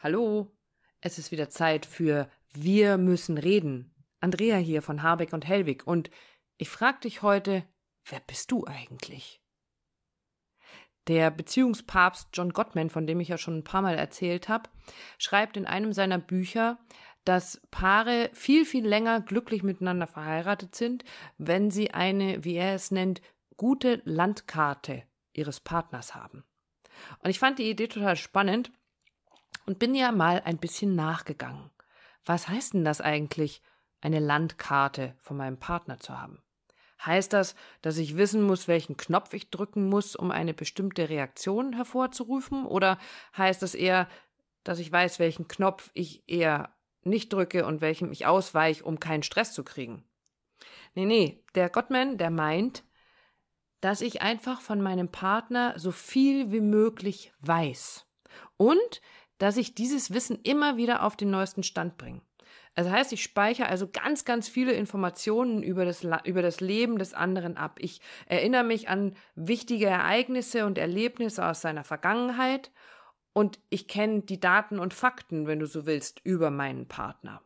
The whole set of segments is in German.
Hallo, es ist wieder Zeit für Wir müssen reden. Andrea hier von Habeck und Hellwig und ich frage dich heute, wer bist du eigentlich? Der Beziehungspapst John Gottman, von dem ich ja schon ein paar Mal erzählt habe, schreibt in einem seiner Bücher, dass Paare viel, viel länger glücklich miteinander verheiratet sind, wenn sie eine, wie er es nennt, gute Landkarte ihres Partners haben. Und ich fand die Idee total spannend, und bin ja mal ein bisschen nachgegangen. Was heißt denn das eigentlich, eine Landkarte von meinem Partner zu haben? Heißt das, dass ich wissen muss, welchen Knopf ich drücken muss, um eine bestimmte Reaktion hervorzurufen? Oder heißt das eher, dass ich weiß, welchen Knopf ich eher nicht drücke und welchem ich ausweiche, um keinen Stress zu kriegen? Nee, nee, der Gottman, der meint, dass ich einfach von meinem Partner so viel wie möglich weiß. Und dass ich dieses Wissen immer wieder auf den neuesten Stand bringe. Das heißt, ich speichere also ganz, ganz viele Informationen über das, über das Leben des anderen ab. Ich erinnere mich an wichtige Ereignisse und Erlebnisse aus seiner Vergangenheit und ich kenne die Daten und Fakten, wenn du so willst, über meinen Partner.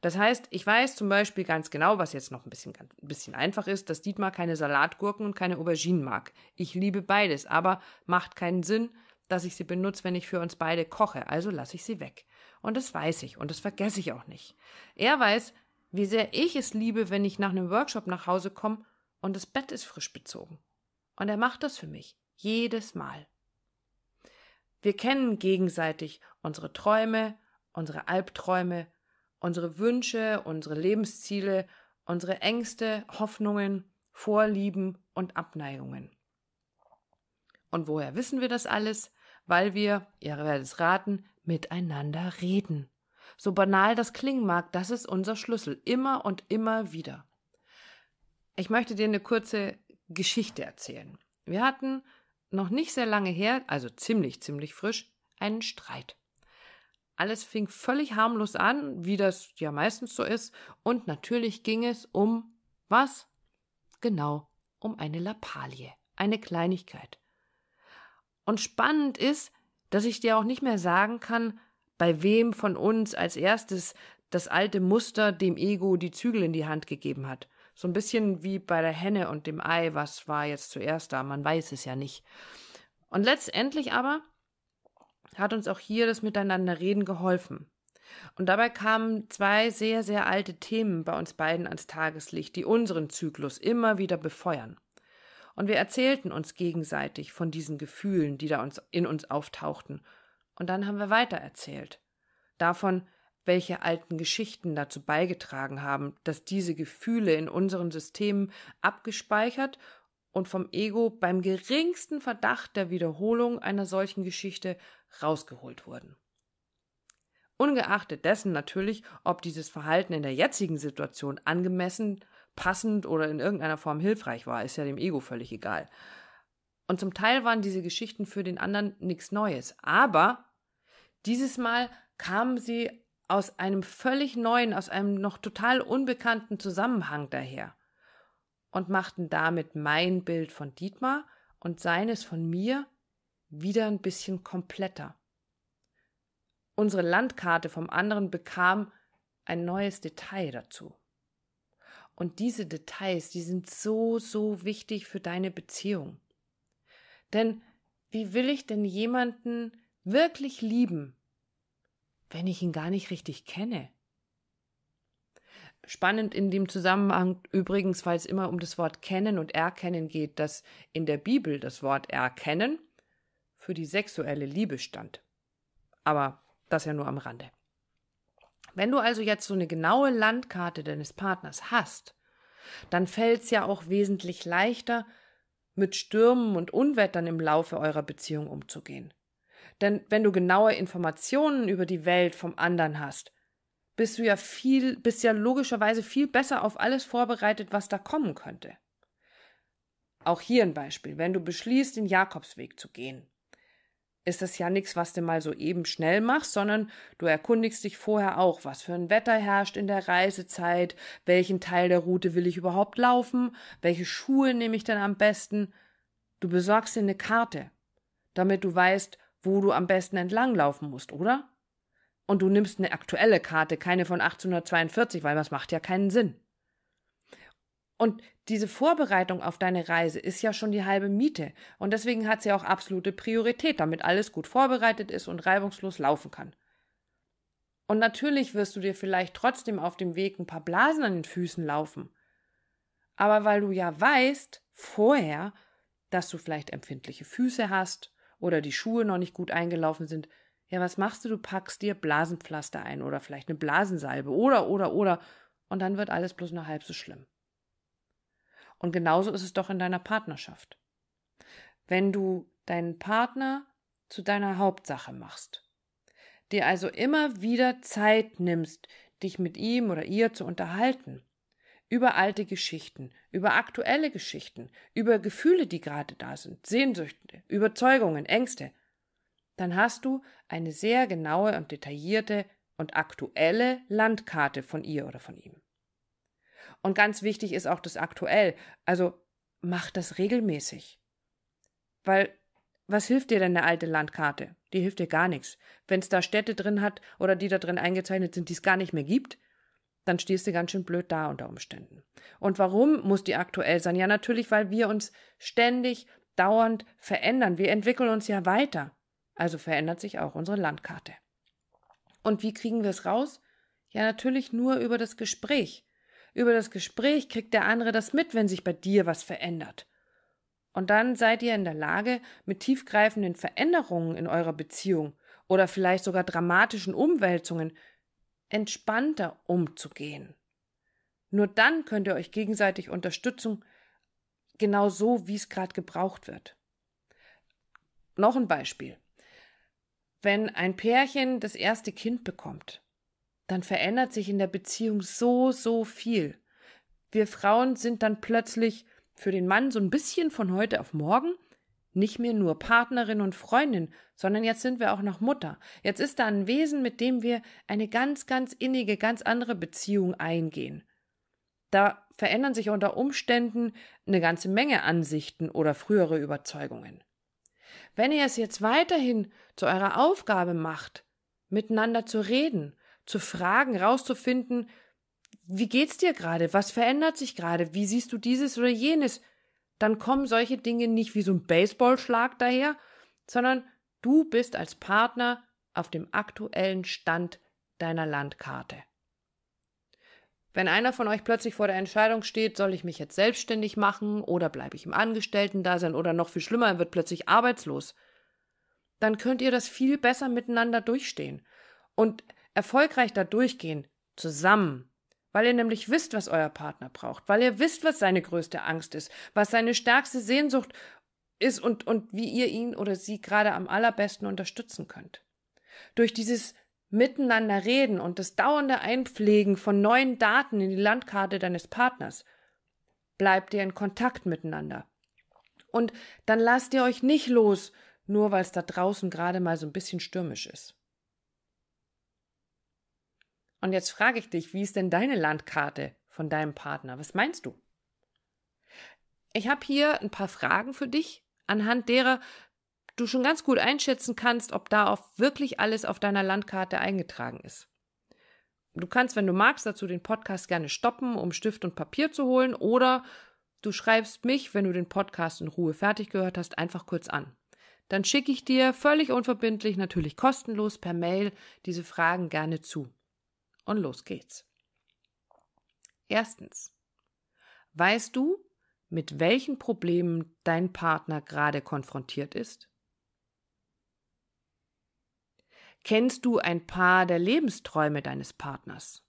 Das heißt, ich weiß zum Beispiel ganz genau, was jetzt noch ein bisschen, ein bisschen einfach ist, dass Dietmar keine Salatgurken und keine Auberginen mag. Ich liebe beides, aber macht keinen Sinn, dass ich sie benutze, wenn ich für uns beide koche, also lasse ich sie weg. Und das weiß ich und das vergesse ich auch nicht. Er weiß, wie sehr ich es liebe, wenn ich nach einem Workshop nach Hause komme und das Bett ist frisch bezogen. Und er macht das für mich, jedes Mal. Wir kennen gegenseitig unsere Träume, unsere Albträume, unsere Wünsche, unsere Lebensziele, unsere Ängste, Hoffnungen, Vorlieben und Abneigungen. Und woher wissen wir das alles? weil wir, ihr werdet es raten, miteinander reden. So banal das klingen mag, das ist unser Schlüssel, immer und immer wieder. Ich möchte dir eine kurze Geschichte erzählen. Wir hatten noch nicht sehr lange her, also ziemlich, ziemlich frisch, einen Streit. Alles fing völlig harmlos an, wie das ja meistens so ist, und natürlich ging es um was? Genau, um eine Lappalie, eine Kleinigkeit. Und spannend ist, dass ich dir auch nicht mehr sagen kann, bei wem von uns als erstes das alte Muster dem Ego die Zügel in die Hand gegeben hat. So ein bisschen wie bei der Henne und dem Ei, was war jetzt zuerst da, man weiß es ja nicht. Und letztendlich aber hat uns auch hier das Miteinanderreden geholfen. Und dabei kamen zwei sehr, sehr alte Themen bei uns beiden ans Tageslicht, die unseren Zyklus immer wieder befeuern. Und wir erzählten uns gegenseitig von diesen Gefühlen, die da uns, in uns auftauchten. Und dann haben wir weiter erzählt. Davon, welche alten Geschichten dazu beigetragen haben, dass diese Gefühle in unseren Systemen abgespeichert und vom Ego beim geringsten Verdacht der Wiederholung einer solchen Geschichte rausgeholt wurden. Ungeachtet dessen natürlich, ob dieses Verhalten in der jetzigen Situation angemessen passend oder in irgendeiner Form hilfreich war, ist ja dem Ego völlig egal. Und zum Teil waren diese Geschichten für den anderen nichts Neues. Aber dieses Mal kamen sie aus einem völlig neuen, aus einem noch total unbekannten Zusammenhang daher und machten damit mein Bild von Dietmar und seines von mir wieder ein bisschen kompletter. Unsere Landkarte vom anderen bekam ein neues Detail dazu. Und diese Details, die sind so, so wichtig für deine Beziehung. Denn wie will ich denn jemanden wirklich lieben, wenn ich ihn gar nicht richtig kenne? Spannend in dem Zusammenhang übrigens, weil es immer um das Wort kennen und erkennen geht, dass in der Bibel das Wort erkennen für die sexuelle Liebe stand. Aber das ja nur am Rande. Wenn du also jetzt so eine genaue Landkarte deines Partners hast, dann fällt es ja auch wesentlich leichter, mit Stürmen und Unwettern im Laufe eurer Beziehung umzugehen. Denn wenn du genaue Informationen über die Welt vom anderen hast, bist du ja viel, bist ja logischerweise viel besser auf alles vorbereitet, was da kommen könnte. Auch hier ein Beispiel. Wenn du beschließt, den Jakobsweg zu gehen, ist das ja nichts, was du mal so eben schnell machst, sondern du erkundigst dich vorher auch, was für ein Wetter herrscht in der Reisezeit, welchen Teil der Route will ich überhaupt laufen, welche Schuhe nehme ich denn am besten. Du besorgst dir eine Karte, damit du weißt, wo du am besten entlanglaufen musst, oder? Und du nimmst eine aktuelle Karte, keine von 1842, weil das macht ja keinen Sinn. Und diese Vorbereitung auf deine Reise ist ja schon die halbe Miete. Und deswegen hat sie auch absolute Priorität, damit alles gut vorbereitet ist und reibungslos laufen kann. Und natürlich wirst du dir vielleicht trotzdem auf dem Weg ein paar Blasen an den Füßen laufen. Aber weil du ja weißt vorher, dass du vielleicht empfindliche Füße hast oder die Schuhe noch nicht gut eingelaufen sind, ja, was machst du? Du packst dir Blasenpflaster ein oder vielleicht eine Blasensalbe oder, oder, oder. Und dann wird alles bloß noch halb so schlimm. Und genauso ist es doch in deiner Partnerschaft. Wenn du deinen Partner zu deiner Hauptsache machst, dir also immer wieder Zeit nimmst, dich mit ihm oder ihr zu unterhalten, über alte Geschichten, über aktuelle Geschichten, über Gefühle, die gerade da sind, Sehnsüchte, Überzeugungen, Ängste, dann hast du eine sehr genaue und detaillierte und aktuelle Landkarte von ihr oder von ihm. Und ganz wichtig ist auch das aktuell. Also mach das regelmäßig. Weil was hilft dir denn eine alte Landkarte? Die hilft dir gar nichts. Wenn es da Städte drin hat oder die da drin eingezeichnet sind, die es gar nicht mehr gibt, dann stehst du ganz schön blöd da unter Umständen. Und warum muss die aktuell sein? Ja, natürlich, weil wir uns ständig, dauernd verändern. Wir entwickeln uns ja weiter. Also verändert sich auch unsere Landkarte. Und wie kriegen wir es raus? Ja, natürlich nur über das Gespräch. Über das Gespräch kriegt der andere das mit, wenn sich bei dir was verändert. Und dann seid ihr in der Lage, mit tiefgreifenden Veränderungen in eurer Beziehung oder vielleicht sogar dramatischen Umwälzungen entspannter umzugehen. Nur dann könnt ihr euch gegenseitig unterstützen, genau so, wie es gerade gebraucht wird. Noch ein Beispiel. Wenn ein Pärchen das erste Kind bekommt, dann verändert sich in der Beziehung so, so viel. Wir Frauen sind dann plötzlich für den Mann so ein bisschen von heute auf morgen nicht mehr nur Partnerin und Freundin, sondern jetzt sind wir auch noch Mutter. Jetzt ist da ein Wesen, mit dem wir eine ganz, ganz innige, ganz andere Beziehung eingehen. Da verändern sich unter Umständen eine ganze Menge Ansichten oder frühere Überzeugungen. Wenn ihr es jetzt weiterhin zu eurer Aufgabe macht, miteinander zu reden zu fragen, rauszufinden, wie geht's dir gerade? Was verändert sich gerade? Wie siehst du dieses oder jenes? Dann kommen solche Dinge nicht wie so ein Baseballschlag daher, sondern du bist als Partner auf dem aktuellen Stand deiner Landkarte. Wenn einer von euch plötzlich vor der Entscheidung steht, soll ich mich jetzt selbstständig machen oder bleibe ich im Angestellten-Dasein oder noch viel schlimmer, er wird plötzlich arbeitslos, dann könnt ihr das viel besser miteinander durchstehen. Und erfolgreich da durchgehen, zusammen. Weil ihr nämlich wisst, was euer Partner braucht, weil ihr wisst, was seine größte Angst ist, was seine stärkste Sehnsucht ist und, und wie ihr ihn oder sie gerade am allerbesten unterstützen könnt. Durch dieses Miteinander reden und das dauernde Einpflegen von neuen Daten in die Landkarte deines Partners bleibt ihr in Kontakt miteinander. Und dann lasst ihr euch nicht los, nur weil es da draußen gerade mal so ein bisschen stürmisch ist. Und jetzt frage ich dich, wie ist denn deine Landkarte von deinem Partner? Was meinst du? Ich habe hier ein paar Fragen für dich, anhand derer du schon ganz gut einschätzen kannst, ob da auch wirklich alles auf deiner Landkarte eingetragen ist. Du kannst, wenn du magst, dazu den Podcast gerne stoppen, um Stift und Papier zu holen, oder du schreibst mich, wenn du den Podcast in Ruhe fertig gehört hast, einfach kurz an. Dann schicke ich dir völlig unverbindlich, natürlich kostenlos per Mail diese Fragen gerne zu. Und los geht's. Erstens. Weißt du, mit welchen Problemen dein Partner gerade konfrontiert ist? Kennst du ein paar der Lebensträume deines Partners?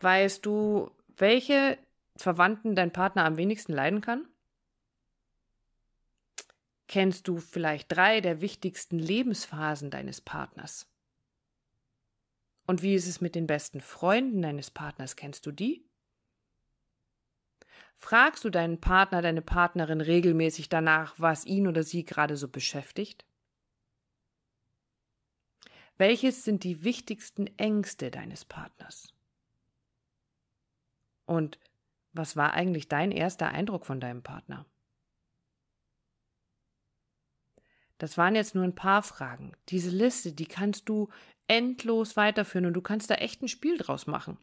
Weißt du, welche Verwandten dein Partner am wenigsten leiden kann? Kennst du vielleicht drei der wichtigsten Lebensphasen deines Partners? Und wie ist es mit den besten Freunden deines Partners? Kennst du die? Fragst du deinen Partner, deine Partnerin regelmäßig danach, was ihn oder sie gerade so beschäftigt? Welches sind die wichtigsten Ängste deines Partners? Und was war eigentlich dein erster Eindruck von deinem Partner? Das waren jetzt nur ein paar Fragen. Diese Liste, die kannst du endlos weiterführen und du kannst da echt ein Spiel draus machen.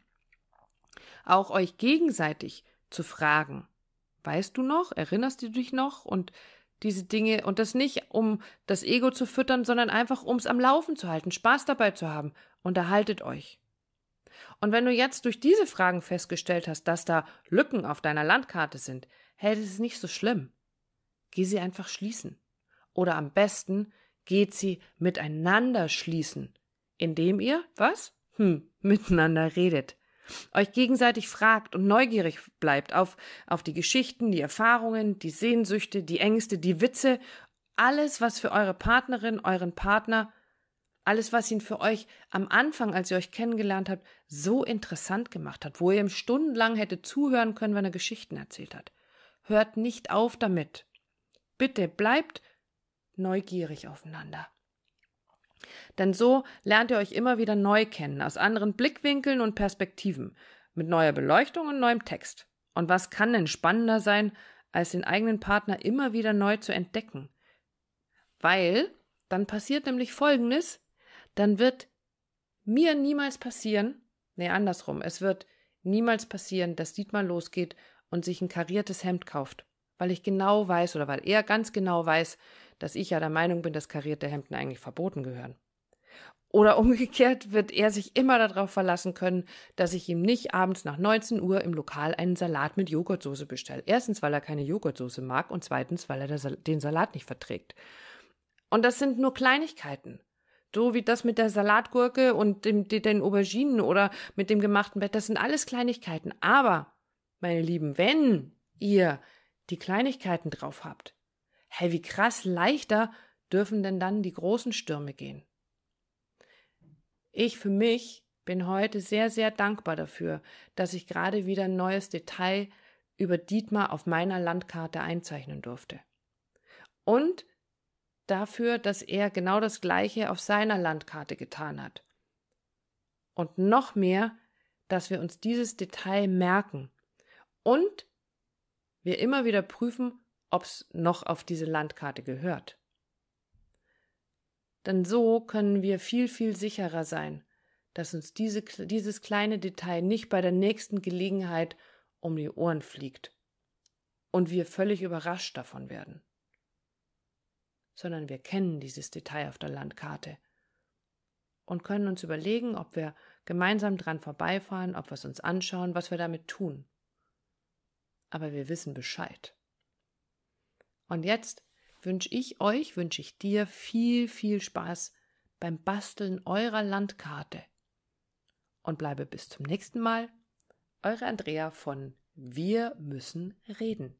Auch euch gegenseitig zu fragen. Weißt du noch? Erinnerst du dich noch? Und diese Dinge und das nicht, um das Ego zu füttern, sondern einfach, um es am Laufen zu halten, Spaß dabei zu haben. Unterhaltet euch. Und wenn du jetzt durch diese Fragen festgestellt hast, dass da Lücken auf deiner Landkarte sind, hey, das ist nicht so schlimm. Geh sie einfach schließen. Oder am besten, geht sie miteinander schließen indem ihr was? Hm, miteinander redet. Euch gegenseitig fragt und neugierig bleibt auf, auf die Geschichten, die Erfahrungen, die Sehnsüchte, die Ängste, die Witze, alles, was für eure Partnerin, euren Partner, alles, was ihn für euch am Anfang, als ihr euch kennengelernt habt, so interessant gemacht hat, wo ihr ihm stundenlang hätte zuhören können, wenn er Geschichten erzählt hat. Hört nicht auf damit. Bitte bleibt neugierig aufeinander. Denn so lernt ihr euch immer wieder neu kennen, aus anderen Blickwinkeln und Perspektiven, mit neuer Beleuchtung und neuem Text. Und was kann denn spannender sein, als den eigenen Partner immer wieder neu zu entdecken? Weil dann passiert nämlich Folgendes, dann wird mir niemals passieren, nee, andersrum, es wird niemals passieren, dass Dietmar losgeht und sich ein kariertes Hemd kauft, weil ich genau weiß oder weil er ganz genau weiß, dass ich ja der Meinung bin, dass karierte Hemden eigentlich verboten gehören. Oder umgekehrt wird er sich immer darauf verlassen können, dass ich ihm nicht abends nach 19 Uhr im Lokal einen Salat mit Joghurtsoße bestelle. Erstens, weil er keine Joghurtsoße mag und zweitens, weil er den Salat nicht verträgt. Und das sind nur Kleinigkeiten. So wie das mit der Salatgurke und dem, den Auberginen oder mit dem gemachten Bett, das sind alles Kleinigkeiten. Aber, meine Lieben, wenn ihr die Kleinigkeiten drauf habt, hey, wie krass leichter dürfen denn dann die großen Stürme gehen? Ich für mich bin heute sehr, sehr dankbar dafür, dass ich gerade wieder ein neues Detail über Dietmar auf meiner Landkarte einzeichnen durfte. Und dafür, dass er genau das Gleiche auf seiner Landkarte getan hat. Und noch mehr, dass wir uns dieses Detail merken und wir immer wieder prüfen, ob es noch auf diese Landkarte gehört. Denn so können wir viel, viel sicherer sein, dass uns diese, dieses kleine Detail nicht bei der nächsten Gelegenheit um die Ohren fliegt und wir völlig überrascht davon werden. Sondern wir kennen dieses Detail auf der Landkarte und können uns überlegen, ob wir gemeinsam dran vorbeifahren, ob wir es uns anschauen, was wir damit tun. Aber wir wissen Bescheid. Und jetzt wünsche ich euch, wünsche ich dir viel, viel Spaß beim Basteln eurer Landkarte. Und bleibe bis zum nächsten Mal. Eure Andrea von Wir müssen reden.